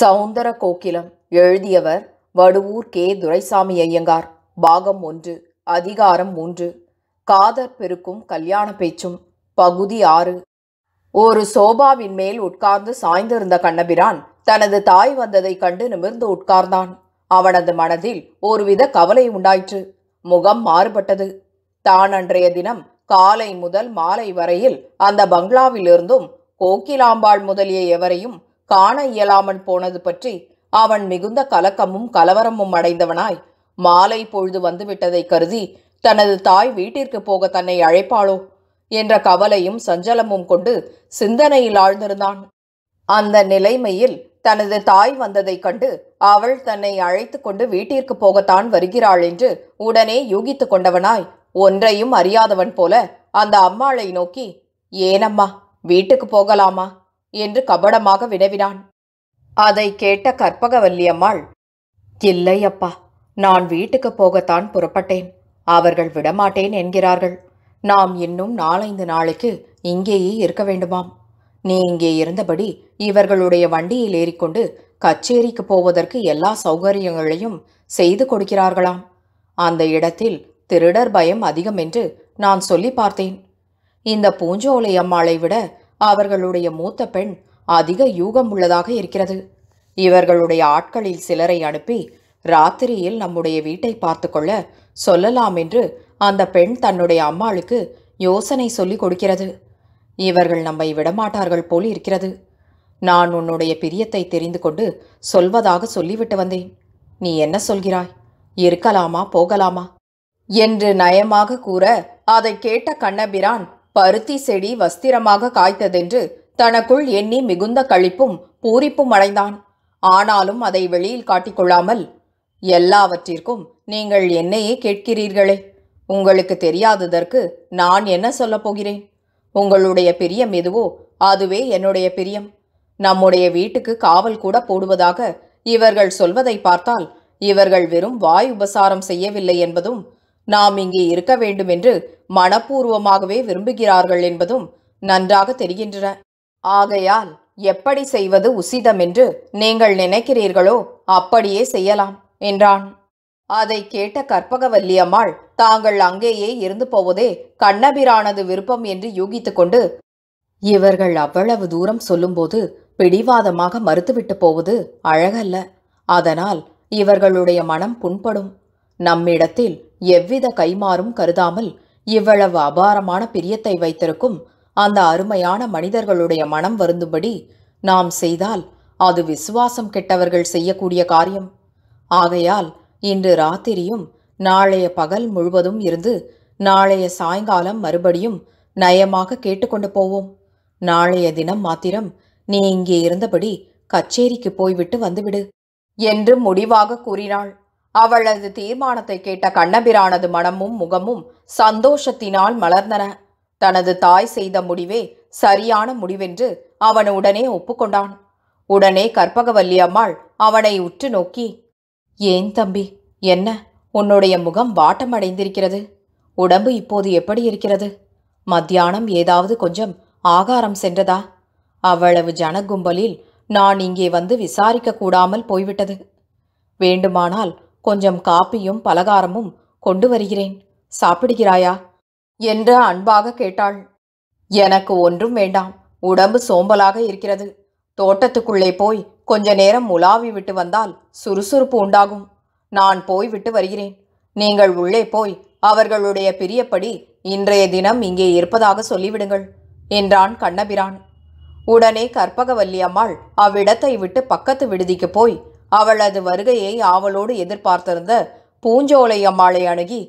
சவுந்தர கோகிலம் எழுதியவர் வடுவூர் கே துரைசாமி ஐயங்கார் பாகம் ஒன்று அதிகாரம் மூன்று காதற் பெருக்கும் கல்யாண பேச்சும் பகுதி ஆறு ஒரு சோபாவின் மேல் உட்கார்ந்து சாய்ந்திருந்த கண்ணபிரான் தனது தாய் வந்ததைக் கண்டு நிமிர்ந்து உட்கார்ந்தான் அவனது மனதில் ஒருவித கவலை உண்டாயிற்று முகம் மாறுபட்டது தான் அன்றைய தினம் காலை முதல் மாலை வரையில் அந்த பங்களாவிலிருந்தும் கோக்கிலாம்பாள் முதலிய எவரையும் காண இயலாமல் போனது பற்றி அவன் மிகுந்த கலக்கமும் கலவரமும் அடைந்தவனாய் மாலை பொழுது வந்துவிட்டதை கருதி தனது தாய் வீட்டிற்கு போக தன்னை அழைப்பாளோ என்ற கவலையும் சஞ்சலமும் கொண்டு சிந்தனையில் ஆழ்ந்திருந்தான் அந்த நிலைமையில் தனது தாய் வந்ததைக் கண்டு அவள் தன்னை அழைத்து கொண்டு வீட்டிற்கு போகத்தான் வருகிறாள் என்று உடனே யூகித்து கொண்டவனாய் ஒன்றையும் அறியாதவன் போல அந்த அம்மாளை நோக்கி ஏனம்மா வீட்டுக்கு போகலாமா என்று கபடமாக வினவினான் அதை கேட்ட கற்பகவல்லி அம்மாள் இல்லை அப்பா நான் வீட்டுக்கு போகத்தான் புறப்பட்டேன் அவர்கள் விடமாட்டேன் என்கிறார்கள் நாம் இன்னும் நாலைந்து நாளைக்கு இங்கேயே இருக்க வேண்டுமாம் நீ இங்கே இருந்தபடி இவர்களுடைய வண்டியில் ஏறிக்கொண்டு கச்சேரிக்கு போவதற்கு எல்லா சௌகரியங்களையும் செய்து கொடுக்கிறார்களாம் அந்த இடத்தில் திருடர் பயம் அதிகம் என்று நான் சொல்லி பார்த்தேன் இந்த பூஞ்சோலை அம்மாளை விட அவர்களுடைய மூத்த பெண் அதிக யூகம் உள்ளதாக இருக்கிறது இவர்களுடைய ஆட்களில் சிலரை அனுப்பி ராத்திரியில் நம்முடைய வீட்டை பார்த்து கொள்ள சொல்லலாம் என்று அந்த பெண் தன்னுடைய அம்மாளுக்கு யோசனை சொல்லிக் கொடுக்கிறது இவர்கள் நம்மை விடமாட்டார்கள் போல் இருக்கிறது நான் உன்னுடைய பிரியத்தை தெரிந்து கொண்டு சொல்வதாக சொல்லிவிட்டு வந்தேன் நீ என்ன சொல்கிறாய் இருக்கலாமா போகலாமா என்று நயமாக கூற அதை கேட்ட கண்ணபிரான் பருத்தி செடி வஸ்திரமாக காய்த்ததென்று தனக்குள் எண்ணி மிகுந்த கழிப்பும் பூரிப்பும் அடைந்தான் ஆனாலும் அதை வெளியில் காட்டிக்கொள்ளாமல் எல்லாவற்றிற்கும் நீங்கள் என்னையே கேட்கிறீர்களே உங்களுக்கு தெரியாததற்கு நான் என்ன சொல்லப் போகிறேன் உங்களுடைய பிரியம் எதுவோ அதுவே என்னுடைய பிரியம் நம்முடைய வீட்டுக்கு காவல் கூட போடுவதாக இவர்கள் சொல்வதை பார்த்தால் இவர்கள் வெறும் வாய் உபசாரம் செய்யவில்லை என்பதும் நாம் இங்கே இருக்க வேண்டும் என்று மனப்பூர்வமாகவே விரும்புகிறார்கள் என்பதும் நன்றாக தெரிகின்றன ஆகையால் எப்படி செய்வது உசிதம் என்று நீங்கள் நினைக்கிறீர்களோ அப்படியே செய்யலாம் என்றான் அதை கேட்ட கற்பகவல்லி அம்மாள் தாங்கள் அங்கேயே இருந்து போவதே கண்ணபிரானது விருப்பம் என்று யூகித்துக்கொண்டு இவர்கள் அவ்வளவு தூரம் சொல்லும்போது பிடிவாதமாக மறுத்துவிட்டு போவது அழகல்ல அதனால் இவர்களுடைய மனம் புண்படும் நம்மிடத்தில் எவ்வித கைமாறும் கருதாமல் இவ்வளவு அபாரமான பிரியத்தை வைத்திருக்கும் அந்த அருமையான மனிதர்களுடைய மனம் வருந்தும்படி நாம் செய்தால் அது விசுவாசம் கெட்டவர்கள் செய்யக்கூடிய காரியம் ஆகையால் இன்று ராத்திரியும் நாளைய பகல் முழுவதும் இருந்து நாளைய சாயங்காலம் மறுபடியும் நயமாக கேட்டுக்கொண்டு போவோம் நாளைய தினம் மாத்திரம் நீ இங்கே இருந்தபடி கச்சேரிக்கு போய்விட்டு வந்துவிடு என்று முடிவாக கூறினாள் அவளது தீர்மானத்தை கேட்ட கண்ணபிரானது மனமும் முகமும் சந்தோஷத்தினால் மலர்ந்தன தனது தாய் செய்த முடிவே சரியான முடிவென்று அவன் உடனே ஒப்புக்கொண்டான் உடனே கற்பகவல்லி அம்மாள் அவனை உற்று நோக்கி ஏன் தம்பி என்ன உன்னுடைய முகம் வாட்டமடைந்திருக்கிறது உடம்பு இப்போது எப்படி இருக்கிறது மத்தியானம் ஏதாவது கொஞ்சம் ஆகாரம் சென்றதா அவ்வளவு ஜனகும்பலில் நான் இங்கே வந்து விசாரிக்க கூடாமல் போய்விட்டது வேண்டுமானால் கொஞ்சம் காப்பியும் பலகாரமும் கொண்டு வருகிறேன் சாப்பிடுகிறாயா என்று அன்பாக கேட்டாள் எனக்கு ஒன்றும் வேண்டாம் உடம்பு சோம்பலாக இருக்கிறது தோட்டத்துக்குள்ளே போய் கொஞ்ச நேரம் உலாவி விட்டு வந்தால் சுறுசுறுப்பு உண்டாகும் நான் போய் விட்டு வருகிறேன் நீங்கள் உள்ளே போய் அவர்களுடைய பிரியப்படி இன்றைய தினம் இங்கே இருப்பதாக சொல்லிவிடுங்கள் என்றான் கண்ணபிரான் உடனே கற்பகவல்லி அம்மாள் அவ்விடத்தை விட்டு பக்கத்து விடுதிக்கு போய் அவளது வருகையை ஆவலோடு எதிர்பார்த்திருந்த பூஞ்சோலை அம்மாளை அணுகி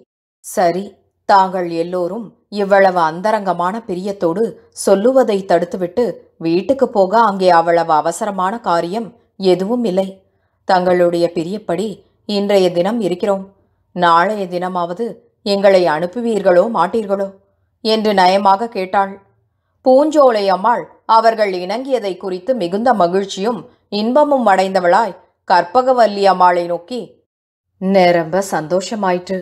சரி தாங்கள் எல்லோரும் இவ்வளவு அந்தரங்கமான பிரியத்தோடு சொல்லுவதை தடுத்துவிட்டு வீட்டுக்கு போக அங்கே அவ்வளவு அவசரமான காரியம் எதுவும் இல்லை தங்களுடைய பிரியப்படி இன்றைய தினம் இருக்கிறோம் நாளைய தினமாவது எங்களை அனுப்புவீர்களோ மாட்டீர்களோ என்று நயமாக கேட்டாள் பூஞ்சோலை அம்மாள் அவர்கள் இணங்கியதை குறித்து மிகுந்த மகிழ்ச்சியும் இன்பமும் அடைந்தவளாய் கற்பகவல்லி அம்மாளை நோக்கி நிரம்ப சந்தோஷமாயிற்று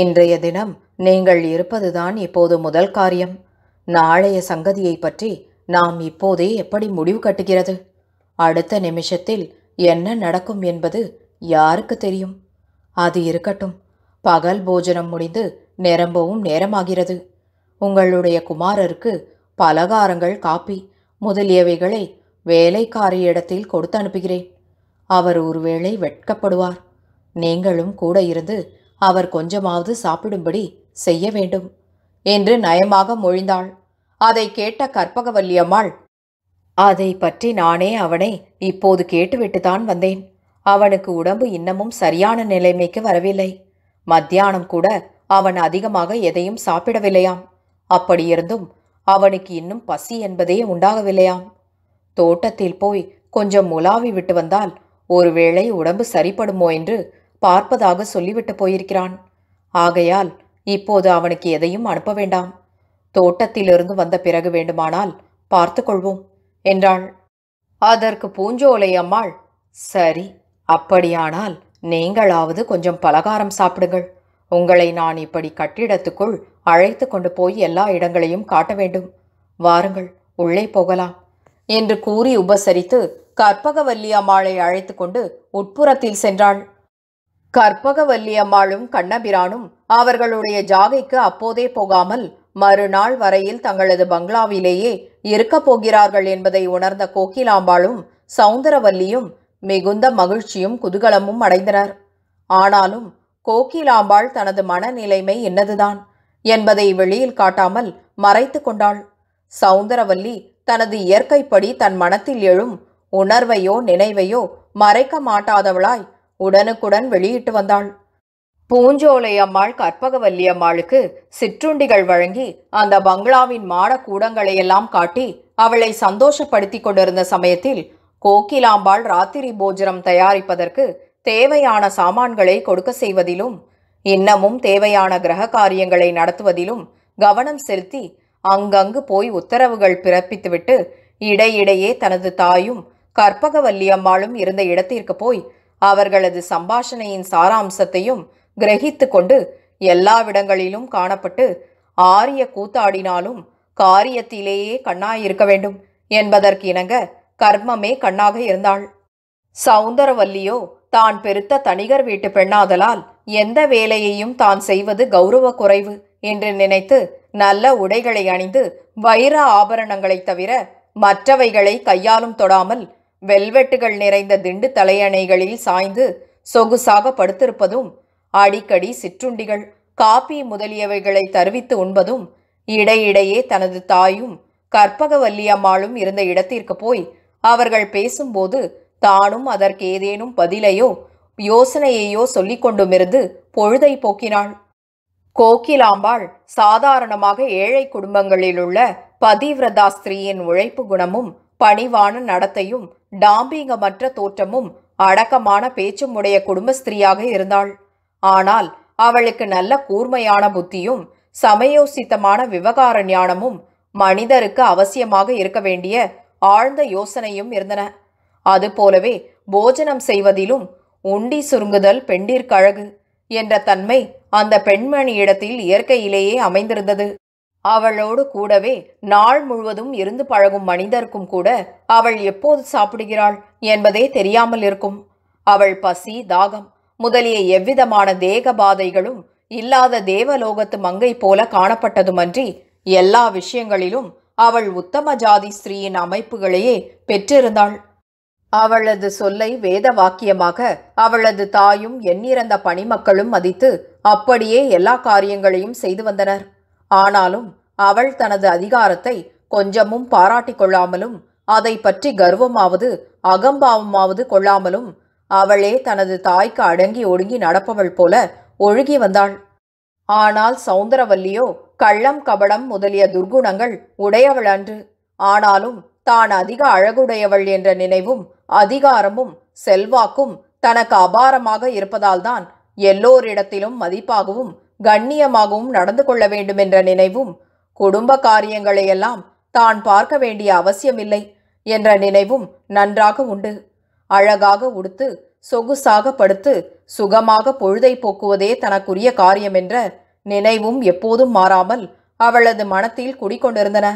இன்றைய தினம் நீங்கள் இருப்பதுதான் இப்போது முதல் காரியம் நாளைய சங்கதியை பற்றி நாம் இப்போதே எப்படி முடிவு கட்டுகிறது அடுத்த நிமிஷத்தில் என்ன நடக்கும் என்பது யாருக்கு தெரியும் அது இருக்கட்டும் பகல் போஜனம் முடிந்து நிரம்பவும் நேரமாகிறது உங்களுடைய குமாரருக்கு பலகாரங்கள் காப்பி முதலியவைகளை வேலைக்காரியிடத்தில் இடத்தில் கொடுத்து அனுப்புகிறேன் அவர் ஒருவேளை வெட்கப்படுவார் நீங்களும் கூட இருந்து அவர் கொஞ்சமாவது சாப்பிடும்படி செய்ய வேண்டும் என்று நயமாக மொழிந்தாள் அதை கேட்ட கற்பகவல்லி அம்மாள் அதை பற்றி நானே அவனை இப்போது கேட்டுவிட்டுதான் வந்தேன் அவனுக்கு உடம்பு இன்னமும் சரியான நிலைமைக்கு வரவில்லை மத்தியானம் கூட அவன் அதிகமாக எதையும் சாப்பிடவில்லையாம் அப்படியிருந்தும் அவனுக்கு இன்னும் பசி என்பதே உண்டாகவில்லையாம் தோட்டத்தில் போய் கொஞ்சம் முலாவி விட்டு வந்தால் ஒருவேளை உடம்பு சரிப்படுமோ என்று பார்ப்பதாக சொல்லிவிட்டு போயிருக்கிறான் ஆகையால் இப்போது அவனுக்கு எதையும் அனுப்ப வேண்டாம் தோட்டத்திலிருந்து வந்த பிறகு வேண்டுமானால் பார்த்து கொள்வோம் என்றாள் அதற்கு பூஞ்சோலை அம்மாள் சரி அப்படியானால் நீங்களாவது கொஞ்சம் பலகாரம் சாப்பிடுங்கள் உங்களை நான் இப்படி கட்டிடத்துக்குள் அழைத்து கொண்டு போய் எல்லா இடங்களையும் காட்ட வேண்டும் வாருங்கள் உள்ளே போகலாம் என்று கூறி உபசரித்து கற்பகவல்லி அம்மாளை அழைத்து கொண்டு உட்புறத்தில் சென்றாள் கற்பகவல்லி அம்மாளும் கண்ணபிரானும் அவர்களுடைய ஜாகைக்கு அப்போதே போகாமல் மறுநாள் வரையில் தங்களது பங்களாவிலேயே இருக்கப் போகிறார்கள் என்பதை உணர்ந்த கோகிலாம்பாளும் சவுந்தரவல்லியும் மிகுந்த மகிழ்ச்சியும் குதூகலமும் அடைந்தனர் ஆனாலும் கோகிலாம்பாள் தனது மனநிலைமை என்னதுதான் என்பதை வெளியில் காட்டாமல் மறைத்து கொண்டாள் சவுந்தரவல்லி தனது இயற்கைப்படி தன் மனத்தில் எழும் உணர்வையோ நினைவையோ மறைக்க மாட்டாதவளாய் உடனுக்குடன் வெளியிட்டு வந்தாள் பூஞ்சோலை அம்மாள் கற்பகவல்லி அம்மாளுக்கு சிற்றுண்டிகள் வழங்கி அந்த பங்களாவின் மாடக்கூடங்களையெல்லாம் காட்டி அவளை சந்தோஷப்படுத்தி கொண்டிருந்த சமயத்தில் கோகிலாம்பாள் ராத்திரி போஜனம் தயாரிப்பதற்கு தேவையான சாமான்களை கொடுக்க செய்வதிலும் இன்னமும் தேவையான கிரக காரியங்களை நடத்துவதிலும் கவனம் செலுத்தி அங்கங்கு போய் உத்தரவுகள் பிறப்பித்துவிட்டு இடையிடையே தனது தாயும் கற்பகவல்லி அம்மாளும் இருந்த இடத்திற்கு போய் அவர்களது சம்பாஷணையின் சாராம்சத்தையும் கிரகித்து கொண்டு எல்லாவிடங்களிலும் காணப்பட்டு ஆரிய கூத்தாடினாலும் காரியத்திலேயே கண்ணாயிருக்க வேண்டும் என்பதற்கு இணங்க கர்மமே கண்ணாக இருந்தாள் சவுந்தரவல்லியோ தான் பெருத்த தனிகர் வீட்டு பெண்ணாதலால் எந்த வேலையையும் தான் செய்வது கௌரவ குறைவு என்று நினைத்து நல்ல உடைகளை அணிந்து வைர ஆபரணங்களைத் தவிர மற்றவைகளை கையாலும் தொடாமல் வெல்வெட்டுகள் நிறைந்த திண்டு தலையணைகளில் சாய்ந்து சொகுசாக படுத்திருப்பதும் அடிக்கடி சிற்றுண்டிகள் காபி முதலியவைகளை தருவித்து உண்பதும் இடையிடையே தனது தாயும் கற்பகவல்லியம்மாளும் இருந்த இடத்திற்கு போய் அவர்கள் பேசும்போது தானும் அதற்கு ஏதேனும் பதிலையோ யோசனையையோ சொல்லிக் கொண்டுமிருந்து பொழுதை போக்கினாள் கோகிலாம்பாள் சாதாரணமாக ஏழை குடும்பங்களிலுள்ள பதிவிரதாஸ்திரியின் உழைப்பு குணமும் பணிவான நடத்தையும் டாம்பீங்கமற்ற தோற்றமும் அடக்கமான பேச்சும் உடைய குடும்பஸ்திரீயாக இருந்தாள் ஆனால் அவளுக்கு நல்ல கூர்மையான புத்தியும் சமயோசித்தமான விவகார ஞானமும் மனிதருக்கு அவசியமாக இருக்க வேண்டிய ஆழ்ந்த யோசனையும் இருந்தன அதுபோலவே போஜனம் செய்வதிலும் உண்டி சுருங்குதல் பெண்டிற்கழகு என்ற தன்மை அந்த பெண்மணியிடத்தில் இயற்கையிலேயே அமைந்திருந்தது அவளோடு கூடவே நாள் முழுவதும் இருந்து பழகும் மனிதருக்கும் கூட அவள் எப்போது சாப்பிடுகிறாள் என்பதே தெரியாமல் இருக்கும் அவள் பசி தாகம் முதலிய எவ்விதமான தேக பாதைகளும் இல்லாத தேவலோகத்து மங்கை போல காணப்பட்டதுமன்றி எல்லா விஷயங்களிலும் அவள் உத்தம ஜாதி ஸ்திரீயின் அமைப்புகளையே பெற்றிருந்தாள் அவளது சொல்லை வேத வாக்கியமாக அவளது தாயும் எண்ணிறந்த பணிமக்களும் மதித்து அப்படியே எல்லா காரியங்களையும் செய்து வந்தனர் ஆனாலும் அவள் தனது அதிகாரத்தை கொஞ்சமும் பாராட்டிக் கொள்ளாமலும் அதை பற்றி கர்வமாவது அகம்பாவமாவது கொள்ளாமலும் அவளே தனது தாய்க்கு அடங்கி ஒடுங்கி நடப்பவள் போல ஒழுகி வந்தாள் ஆனால் சௌந்தரவல்லியோ கள்ளம் கபடம் முதலிய துர்குணங்கள் உடையவள் அன்று ஆனாலும் தான் அதிக அழகுடையவள் என்ற நினைவும் அதிகாரமும் செல்வாக்கும் தனக்கு அபாரமாக இருப்பதால்தான் எல்லோரிடத்திலும் மதிப்பாகவும் கண்ணியமாகவும் நடந்து கொள்ள வேண்டும் என்ற நினைவும் குடும்ப காரியங்களையெல்லாம் தான் பார்க்க வேண்டிய அவசியமில்லை என்ற நினைவும் நன்றாக உண்டு அழகாக உடுத்து சொகுசாக படுத்து சுகமாக பொழுதை போக்குவதே தனக்குரிய காரியம் என்ற நினைவும் எப்போதும் மாறாமல் அவளது மனத்தில் குடிக்கொண்டிருந்தன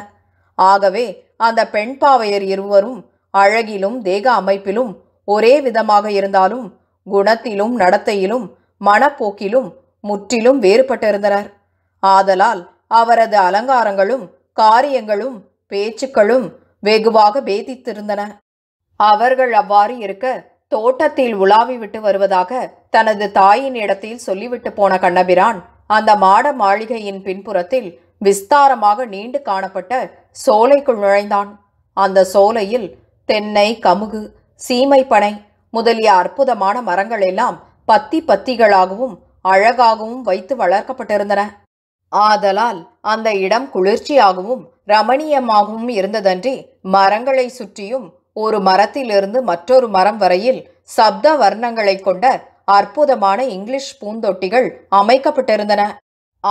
ஆகவே அந்த பெண் பாவையர் இருவரும் அழகிலும் தேக அமைப்பிலும் ஒரே விதமாக இருந்தாலும் குணத்திலும் நடத்தையிலும் மனப்போக்கிலும் முற்றிலும் வேறுபட்டிருந்தனர் ஆதலால் அவரது அலங்காரங்களும் காரியங்களும் பேச்சுக்களும் வெகுவாக பேதித்திருந்தன அவர்கள் அவ்வாறு இருக்க தோட்டத்தில் உலாவி விட்டு வருவதாக தனது தாயின் இடத்தில் சொல்லிவிட்டு போன கண்ணபிரான் அந்த மாட மாளிகையின் பின்புறத்தில் விஸ்தாரமாக நீண்டு காணப்பட்ட சோலைக்குள் நுழைந்தான் அந்த சோலையில் தென்னை கமுகு சீமைப்பனை முதலிய அற்புதமான மரங்கள் எல்லாம் பத்தி பத்திகளாகவும் அழகாகவும் வைத்து வளர்க்கப்பட்டிருந்தன ஆதலால் அந்த இடம் குளிர்ச்சியாகவும் ரமணீயமாகவும் இருந்ததன்றி மரங்களை சுற்றியும் ஒரு மரத்திலிருந்து மற்றொரு மரம் வரையில் சப்த வர்ணங்களை கொண்ட அற்புதமான இங்கிலீஷ் பூந்தொட்டிகள் அமைக்கப்பட்டிருந்தன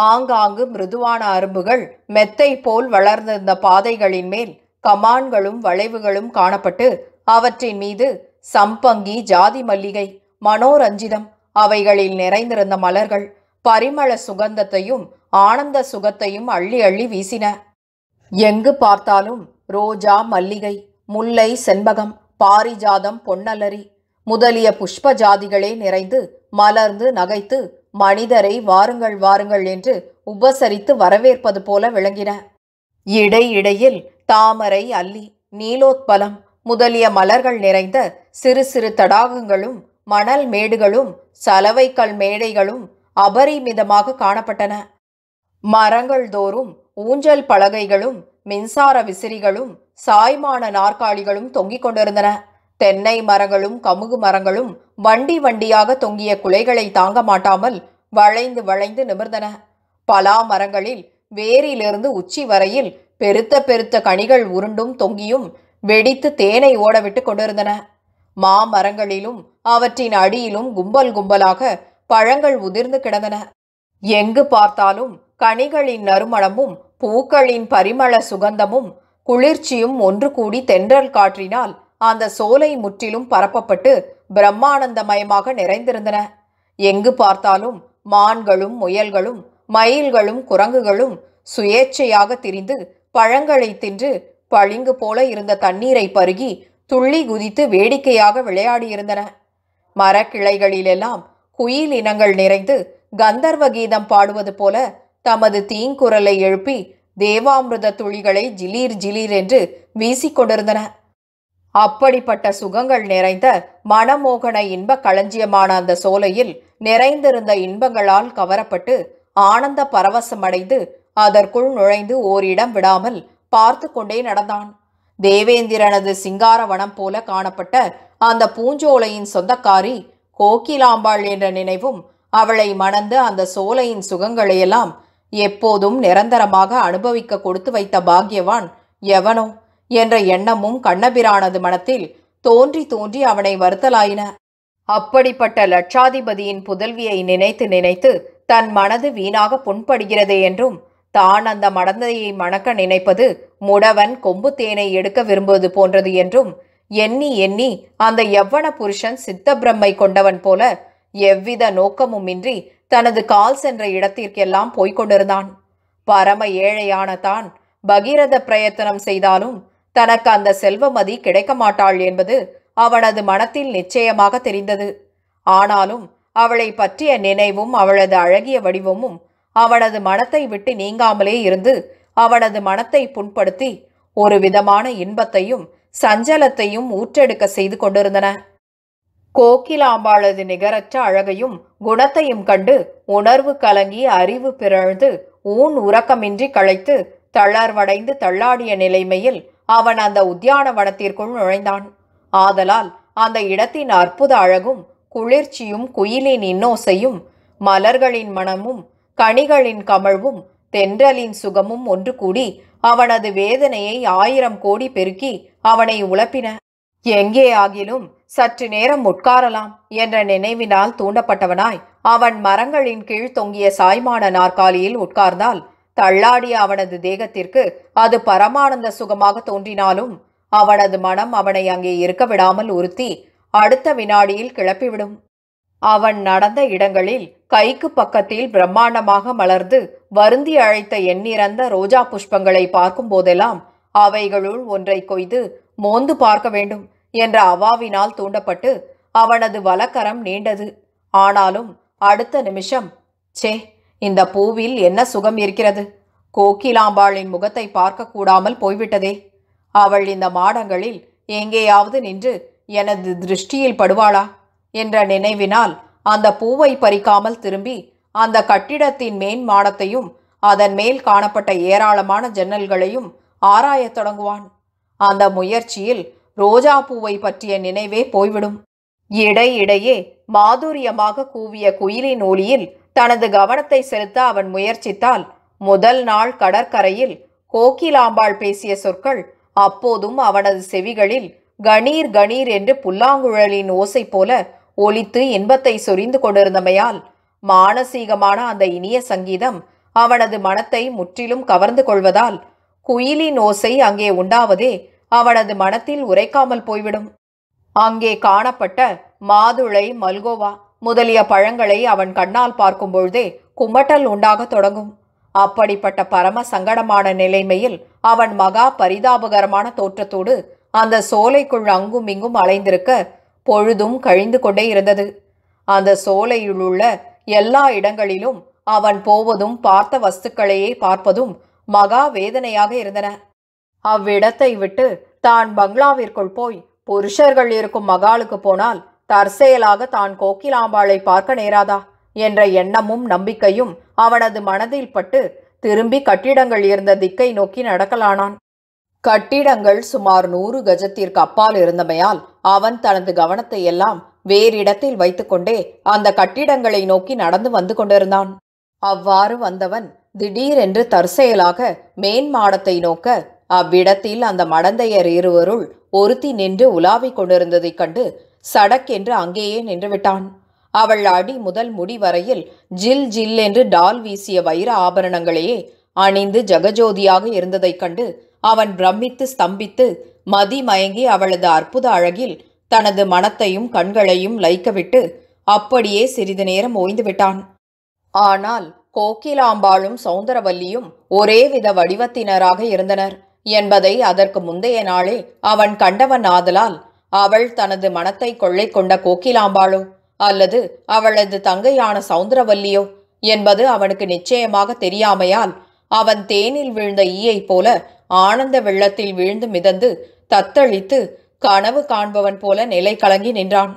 ஆங்காங்கு மிருதுவான அரும்புகள் மெத்தை போல் வளர்ந்திருந்த பாதைகளின் மேல் கமான்களும் வளைவுகளும் காணப்பட்டு அவற்றின் மீது சம்பங்கி ஜாதி மல்லிகை மனோரஞ்சிதம் அவைகளில் நிறைந்திருந்த மலர்கள் பரிமள சுகந்தத்தையும் ஆனந்த சுகத்தையும் அள்ளி அள்ளி வீசின எங்கு பார்த்தாலும் ரோஜா மல்லிகை முல்லை செண்பகம் பாரிஜாதம் பொன்னலரி முதலிய புஷ்ப ஜாதிகளே நிறைந்து மலர்ந்து நகைத்து மனிதரை வாருங்கள் வாருங்கள் என்று உபசரித்து வரவேற்பது போல விளங்கின இடையிடையில் தாமரை அல்லி நீலோத்பலம் முதலிய மலர்கள் நிறைந்த சிறு சிறு தடாகங்களும் மணல் மேடுகளும் சலவைக்கல் மேடைகளும் அபரிமிதமாக காணப்பட்டன மரங்கள் தோறும் ஊஞ்சல் பலகைகளும் மின்சார விசிறிகளும் சாய்மான நாற்காலிகளும் தொங்கிக் கொண்டிருந்தன தென்னை மரங்களும் கமுகு மரங்களும் வண்டி வண்டியாக தொங்கிய குலைகளை தாங்க மாட்டாமல் வளைந்து வளைந்து நிமிர்ந்தன பலா மரங்களில் வேரிலிருந்து உச்சி வரையில் பெருத்த பெருத்த கனிகள் உருண்டும் தொங்கியும் வெடித்து தேனை ஓடவிட்டு கொண்டிருந்தன மாமரங்களிலும் அவற்றின் அடியிலும் கும்பல் கும்பலாக பழங்கள் உதிர்ந்து கிடந்தன எங்கு பார்த்தாலும் கனிகளின் நறுமணமும் பூக்களின் பரிமள சுகந்தமும் குளிர்ச்சியும் ஒன்று கூடி தென்றல் காற்றினால் அந்த சோலை முற்றிலும் பரப்பப்பட்டு பிரம்மானந்தமயமாக நிறைந்திருந்தன எங்கு பார்த்தாலும் மான்களும் முயல்களும் மயில்களும் குரங்குகளும் சுயேச்சையாக திரிந்து பழங்களை தின்று பளிங்கு போல இருந்த தண்ணீரை பருகி துள்ளி குதித்து வேடிக்கையாக விளையாடியிருந்தன மரக்கிளைகளிலெல்லாம் குயில் இனங்கள் நிறைந்து கந்தர்வ கீதம் பாடுவது போல தமது தீங்குரலை எழுப்பி தேவாமிர்த துளிகளை ஜிலீர் ஜிலீர் என்று வீசிக்கொண்டிருந்தன அப்படிப்பட்ட சுகங்கள் நிறைந்த மனமோகன இன்ப களஞ்சியமான அந்த சோலையில் நிறைந்திருந்த இன்பங்களால் கவரப்பட்டு ஆனந்த பரவசமடைந்து அதற்குள் நுழைந்து ஓரிடம் விடாமல் பார்த்து கொண்டே நடந்தான் தேவேந்திரனது சிங்காரவனம் போல காணப்பட்ட அந்த பூஞ்சோலையின் சொந்தக்காரி கோகிலாம்பாள் என்ற நினைவும் அவளை மணந்து அந்த சோலையின் சுகங்களையெல்லாம் எப்போதும் நிரந்தரமாக அனுபவிக்க கொடுத்து வைத்த பாக்யவான் எவனோ என்ற எண்ணமும் கண்ணபிரானது மனத்தில் தோன்றி தோன்றி அவனை வருத்தலாயின அப்படிப்பட்ட லட்சாதிபதியின் புதல்வியை நினைத்து நினைத்து தன் மனது வீணாக புண்படுகிறதே என்றும் தான் அந்த மடந்தையை மணக்க நினைப்பது முடவன் கொம்பு தேனை எடுக்க விரும்புவது போன்றது என்றும் எண்ணி எண்ணி அந்த எவ்வன புருஷன் பிரம்மை கொண்டவன் போல எவ்வித நோக்கமுமின்றி தனது கால் சென்ற இடத்திற்கெல்லாம் போய்க் கொண்டிருந்தான் பரம ஏழையான தான் பகீரத பிரயத்தனம் செய்தாலும் தனக்கு அந்த செல்வமதி கிடைக்க மாட்டாள் என்பது அவனது மனத்தில் நிச்சயமாக தெரிந்தது ஆனாலும் அவளை பற்றிய நினைவும் அவளது அழகிய வடிவமும் அவனது மனத்தை விட்டு நீங்காமலே இருந்து அவனது மனத்தை புண்படுத்தி ஒரு விதமான இன்பத்தையும் சஞ்சலத்தையும் ஊற்றெடுக்க செய்து கொண்டிருந்தன கோகிலாம்பாளது நிகரற்ற அழகையும் குணத்தையும் கண்டு உணர்வு கலங்கி அறிவு பிறழ்ந்து ஊன் உறக்கமின்றி களைத்து தளர்வடைந்து தள்ளாடிய நிலைமையில் அவன் அந்த உத்தியான வனத்திற்குள் நுழைந்தான் ஆதலால் அந்த இடத்தின் அற்புத அழகும் குளிர்ச்சியும் குயிலின் இன்னோசையும் மலர்களின் மனமும் கனிகளின் கமழ்வும் தென்றலின் சுகமும் ஒன்று கூடி அவனது வேதனையை ஆயிரம் கோடி பெருக்கி அவனை உழப்பின எங்கே ஆகிலும் சற்று நேரம் உட்காரலாம் என்ற நினைவினால் தூண்டப்பட்டவனாய் அவன் மரங்களின் கீழ் தொங்கிய சாய்மான நாற்காலியில் உட்கார்ந்தால் தள்ளாடிய அவனது தேகத்திற்கு அது பரமானந்த சுகமாக தோன்றினாலும் அவனது மனம் அவனை அங்கே இருக்க விடாமல் உறுத்தி அடுத்த வினாடியில் கிளப்பிவிடும் அவன் நடந்த இடங்களில் கைக்கு பக்கத்தில் பிரம்மாண்டமாக மலர்ந்து வருந்தி அழைத்த எண்ணிறந்த ரோஜா புஷ்பங்களை பார்க்கும் போதெல்லாம் அவைகளுள் ஒன்றை கொய்து மோந்து பார்க்க வேண்டும் என்ற அவாவினால் தூண்டப்பட்டு அவனது வலக்கரம் நீண்டது ஆனாலும் அடுத்த நிமிஷம் சே இந்த பூவில் என்ன சுகம் இருக்கிறது கோக்கிலாம்பாளின் முகத்தை பார்க்க கூடாமல் போய்விட்டதே அவள் இந்த மாடங்களில் எங்கேயாவது நின்று எனது திருஷ்டியில் படுவாளா என்ற நினைவினால் அந்த பூவை பறிக்காமல் திரும்பி அந்த கட்டிடத்தின் மேன் மாடத்தையும் அதன் மேல் காணப்பட்ட ஏராளமான ஜன்னல்களையும் ஆராயத் தொடங்குவான் அந்த முயற்சியில் ரோஜா பூவை பற்றிய நினைவே போய்விடும் இடையிடையே மாதுரியமாக கூவிய குயிலின் ஒளியில் தனது கவனத்தை செலுத்த அவன் முயற்சித்தால் முதல் நாள் கடற்கரையில் கோகிலாம்பாள் பேசிய சொற்கள் அப்போதும் அவனது செவிகளில் கணீர் கணீர் என்று புல்லாங்குழலின் ஓசை போல ஒலித்து இன்பத்தை சொரிந்து கொண்டிருந்தமையால் மானசீகமான அந்த இனிய சங்கீதம் அவனது மனத்தை முற்றிலும் கவர்ந்து கொள்வதால் குயிலின் ஓசை அங்கே உண்டாவதே அவனது மனத்தில் உரைக்காமல் போய்விடும் அங்கே காணப்பட்ட மாதுளை மல்கோவா முதலிய பழங்களை அவன் கண்ணால் பார்க்கும் பொழுதே குமட்டல் உண்டாக தொடங்கும் அப்படிப்பட்ட பரம சங்கடமான நிலைமையில் அவன் மகா பரிதாபகரமான தோற்றத்தோடு அந்த சோலைக்குள் அங்கும் இங்கும் அலைந்திருக்க பொழுதும் கழிந்து கொண்டே இருந்தது அந்த சோலையிலுள்ள எல்லா இடங்களிலும் அவன் போவதும் பார்த்த வஸ்துக்களையே பார்ப்பதும் மகா வேதனையாக இருந்தன அவ்விடத்தை விட்டு தான் பங்களாவிற்குள் போய் புருஷர்கள் இருக்கும் மகாலுக்கு போனால் தற்செயலாக தான் கோக்கிலாம்பாளை பார்க்க நேராதா என்ற எண்ணமும் நம்பிக்கையும் அவனது மனதில் பட்டு திரும்பி கட்டிடங்கள் இருந்த திக்கை நோக்கி நடக்கலானான் கட்டிடங்கள் சுமார் நூறு கஜத்திற்கு அப்பால் இருந்தமையால் அவன் தனது கவனத்தை எல்லாம் வேறிடத்தில் வைத்துக்கொண்டே அந்த கட்டிடங்களை நோக்கி நடந்து வந்து கொண்டிருந்தான் அவ்வாறு வந்தவன் திடீரென்று தற்செயலாக மேன் மாடத்தை நோக்க அவ்விடத்தில் அந்த மடந்தையர் இருவருள் ஒருத்தி நின்று உலாவிக் கொண்டிருந்ததைக் கண்டு சடக்கென்று அங்கேயே நின்றுவிட்டான் அவள் அடி முதல் முடி வரையில் ஜில் ஜில் என்று டால் வீசிய வைர ஆபரணங்களையே அணிந்து ஜெகஜோதியாக இருந்ததைக் கண்டு அவன் பிரமித்து ஸ்தம்பித்து மதி மயங்கி அவளது அற்புத அழகில் தனது மனத்தையும் கண்களையும் லைக்கவிட்டு அப்படியே சிறிது நேரம் ஓய்ந்து விட்டான் ஆனால் கோகிலாம்பாளும் சௌந்தரவல்லியும் ஒரேவித வடிவத்தினராக இருந்தனர் என்பதை அதற்கு முந்தைய நாளே அவன் கண்டவன் ஆதலால் அவள் தனது மனத்தை கொள்ளை கொண்ட கோகிலாம்பாளோ அல்லது அவளது தங்கையான சௌந்தரவல்லியோ என்பது அவனுக்கு நிச்சயமாக தெரியாமையால் அவன் தேனில் விழுந்த ஈயைப் போல ஆனந்த வெள்ளத்தில் விழுந்து மிதந்து தத்தளித்து கனவு காண்பவன் போல நிலை கலங்கி நின்றான்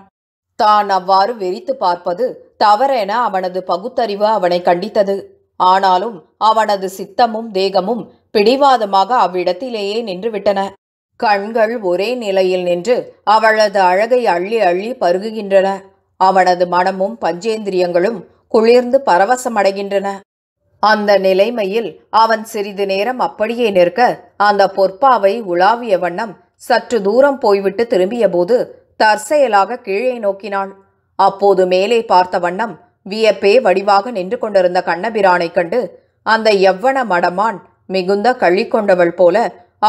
தான் அவ்வாறு வெறித்து பார்ப்பது தவறென அவனது பகுத்தறிவு அவனை கண்டித்தது ஆனாலும் அவனது சித்தமும் தேகமும் பிடிவாதமாக அவ்விடத்திலேயே நின்றுவிட்டன கண்கள் ஒரே நிலையில் நின்று அவளது அழகை அள்ளி அள்ளி பருகுகின்றன அவனது மனமும் பஞ்சேந்திரியங்களும் குளிர்ந்து பரவசமடைகின்றன அந்த நிலைமையில் அவன் சிறிது நேரம் அப்படியே நிற்க அந்த பொற்பாவை உலாவிய வண்ணம் சற்று தூரம் போய்விட்டு திரும்பியபோது தற்செயலாக கீழே நோக்கினாள் அப்போது மேலே பார்த்த வண்ணம் வியப்பே வடிவாக நின்று கொண்டிருந்த கண்ணபிரானை கண்டு அந்த எவ்வன மடமான் மிகுந்த கள்ளி கொண்டவள் போல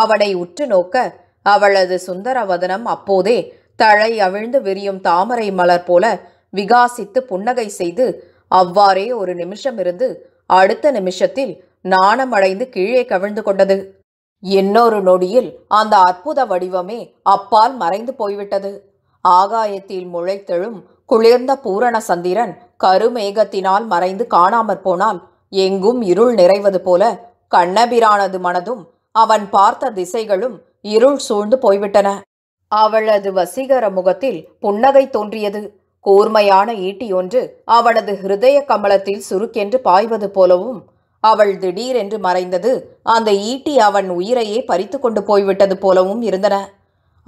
அவனை உற்று நோக்க அவளது சுந்தரவதனம் அப்போதே தழை அவிழ்ந்து விரியும் தாமரை மலர் போல விகாசித்து புன்னகை செய்து அவ்வாறே ஒரு நிமிஷம் இருந்து அடுத்த நிமிஷத்தில் நாணமடைந்து கீழே கவிழ்ந்து கொண்டது இன்னொரு நொடியில் அந்த அற்புத வடிவமே அப்பால் மறைந்து போய்விட்டது ஆகாயத்தில் முளைத்தெழும் குளிர்ந்த பூரண சந்திரன் கருமேகத்தினால் மறைந்து காணாமற் போனால் எங்கும் இருள் நிறைவது போல கண்ணபிரானது மனதும் அவன் பார்த்த திசைகளும் இருள் சூழ்ந்து போய்விட்டன அவளது வசீகர முகத்தில் புன்னகை தோன்றியது கூர்மையான ஈட்டி ஒன்று அவளது ஹிருதய கமலத்தில் சுருக்கென்று பாய்வது போலவும் அவள் திடீரென்று மறைந்தது அந்த ஈட்டி அவன் உயிரையே பறித்து கொண்டு போய்விட்டது போலவும் இருந்தன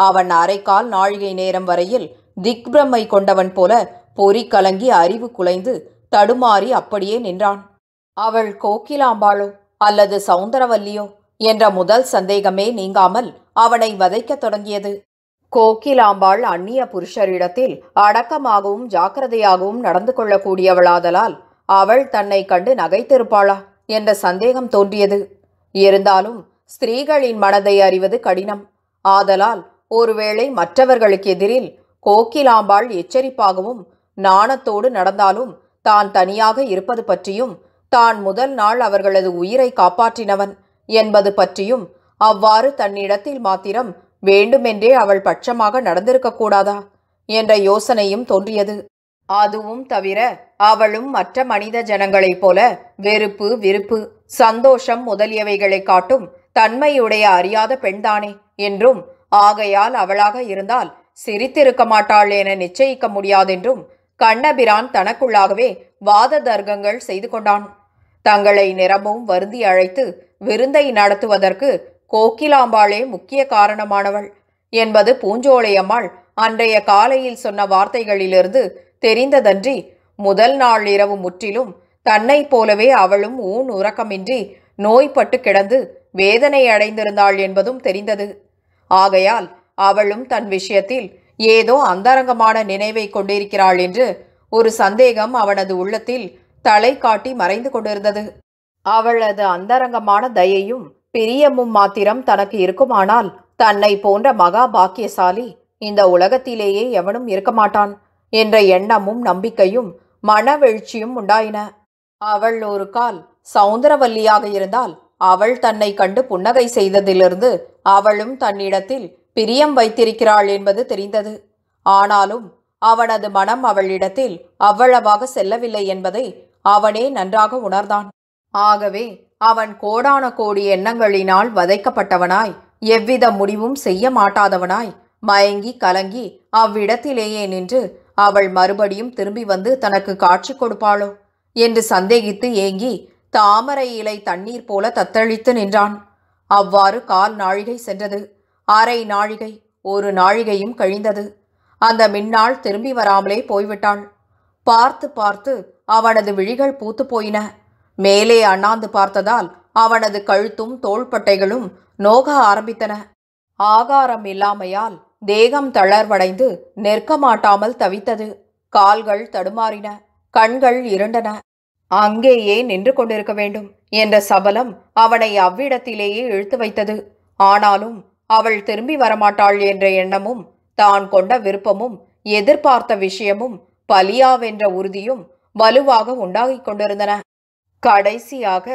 அவன் அரைக்கால் நாழிகை நேரம் வரையில் திக்பிரமை கொண்டவன் போல பொறி கலங்கி அறிவு குலைந்து தடுமாறி அப்படியே நின்றான் அவள் கோக்கிலாம்பாளோ அல்லது சௌந்தரவல்லியோ என்ற முதல் சந்தேகமே நீங்காமல் அவனை வதைக்கத் தொடங்கியது கோகிலாம்பாள் அந்நிய புருஷரிடத்தில் அடக்கமாகவும் ஜாக்கிரதையாகவும் நடந்து கொள்ளக்கூடியவளாதலால் அவள் தன்னை கண்டு நகைத்திருப்பாளா என்ற சந்தேகம் தோன்றியது இருந்தாலும் ஸ்திரீகளின் மனதை அறிவது கடினம் ஆதலால் ஒருவேளை மற்றவர்களுக்கு எதிரில் கோக்கிலாம்பாள் எச்சரிப்பாகவும் நாணத்தோடு நடந்தாலும் தான் தனியாக இருப்பது பற்றியும் தான் முதல் நாள் அவர்களது உயிரை காப்பாற்றினவன் என்பது பற்றியும் அவ்வாறு தன்னிடத்தில் மாத்திரம் வேண்டுமென்றே அவள் பட்சமாக நடந்திருக்கக்கூடாதா என்ற யோசனையும் தோன்றியது அதுவும் தவிர அவளும் மற்ற மனித ஜனங்களைப் போல வெறுப்பு விருப்பு சந்தோஷம் முதலியவைகளை காட்டும் தன்மையுடைய அறியாத பெண்தானே என்றும் ஆகையால் அவளாக இருந்தால் சிரித்திருக்க மாட்டாள் என நிச்சயிக்க முடியாதென்றும் கண்ணபிரான் தனக்குள்ளாகவே வாத தர்க்கங்கள் செய்து கொண்டான் தங்களை நிரம்பவும் வருந்தி அழைத்து விருந்தை நடத்துவதற்கு கோக்கிலாம்பாளே முக்கிய காரணமானவள் என்பது பூஞ்சோலையம்மாள் அன்றைய காலையில் சொன்ன வார்த்தைகளிலிருந்து தெரிந்ததன்றி முதல் நாள் இரவு முற்றிலும் தன்னை போலவே அவளும் ஊன் உறக்கமின்றி நோய்பட்டு கிடந்து வேதனை அடைந்திருந்தாள் என்பதும் தெரிந்தது ஆகையால் அவளும் தன் விஷயத்தில் ஏதோ அந்தரங்கமான நினைவை கொண்டிருக்கிறாள் என்று ஒரு சந்தேகம் அவனது உள்ளத்தில் தலை காட்டி மறைந்து கொண்டிருந்தது அவளது அந்தரங்கமான தயையும் பிரியமும் மாத்திரம் தனக்கு இருக்குமானால் தன்னை போன்ற மகா பாக்கியசாலி இந்த உலகத்திலேயே எவனும் இருக்க மாட்டான் என்ற எண்ணமும் நம்பிக்கையும் மனவெழ்ச்சியும் உண்டாயின அவள் ஒரு கால் சௌந்தரவல்லியாக இருந்தால் அவள் தன்னை கண்டு புன்னகை செய்ததிலிருந்து அவளும் தன்னிடத்தில் பிரியம் வைத்திருக்கிறாள் என்பது தெரிந்தது ஆனாலும் அவனது மனம் அவளிடத்தில் அவ்வளவாக செல்லவில்லை என்பதை அவனே நன்றாக உணர்ந்தான் ஆகவே அவன் கோடான கோடி எண்ணங்களினால் வதைக்கப்பட்டவனாய் எவ்வித முடிவும் செய்ய மாட்டாதவனாய் மயங்கி கலங்கி அவ்விடத்திலேயே நின்று அவள் மறுபடியும் திரும்பி வந்து தனக்கு காட்சி கொடுப்பாளோ என்று சந்தேகித்து ஏங்கி தாமரை இலை தண்ணீர் போல தத்தளித்து நின்றான் அவ்வாறு கால் நாழிகை சென்றது அரை நாழிகை ஒரு நாழிகையும் கழிந்தது அந்த மின்னாள் திரும்பி வராமலே போய்விட்டாள் பார்த்து பார்த்து அவனது விழிகள் பூத்து போயின மேலே அண்ணாந்து பார்த்ததால் அவனது கழுத்தும் தோள்பட்டைகளும் நோக ஆரம்பித்தன ஆகாரம் இல்லாமையால் தேகம் தளர்வடைந்து நிற்க மாட்டாமல் தவித்தது கால்கள் தடுமாறின கண்கள் இருண்டன அங்கேயே நின்று கொண்டிருக்க வேண்டும் என்ற சபலம் அவனை அவ்விடத்திலேயே இழுத்து வைத்தது ஆனாலும் அவள் திரும்பி வரமாட்டாள் என்ற எண்ணமும் தான் கொண்ட விருப்பமும் எதிர்பார்த்த விஷயமும் பலியாவென்ற உறுதியும் வலுவாக உண்டாகிக் கொண்டிருந்தன கடைசியாக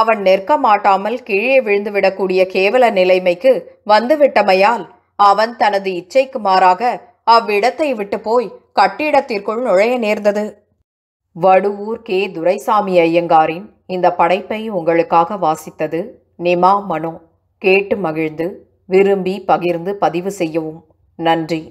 அவன் நிற்க மாட்டாமல் கீழே விழுந்துவிடக்கூடிய கேவல நிலைமைக்கு வந்துவிட்டமையால் அவன் தனது இச்சைக்கு மாறாக அவ்விடத்தை விட்டு போய் கட்டிடத்திற்குள் நுழைய நேர்ந்தது வடுவூர் கே துரைசாமி ஐயங்காரின் இந்த படைப்பை உங்களுக்காக வாசித்தது நிமா மனோ கேட்டு மகிழ்ந்து விரும்பி பகிர்ந்து பதிவு செய்யவும் நன்றி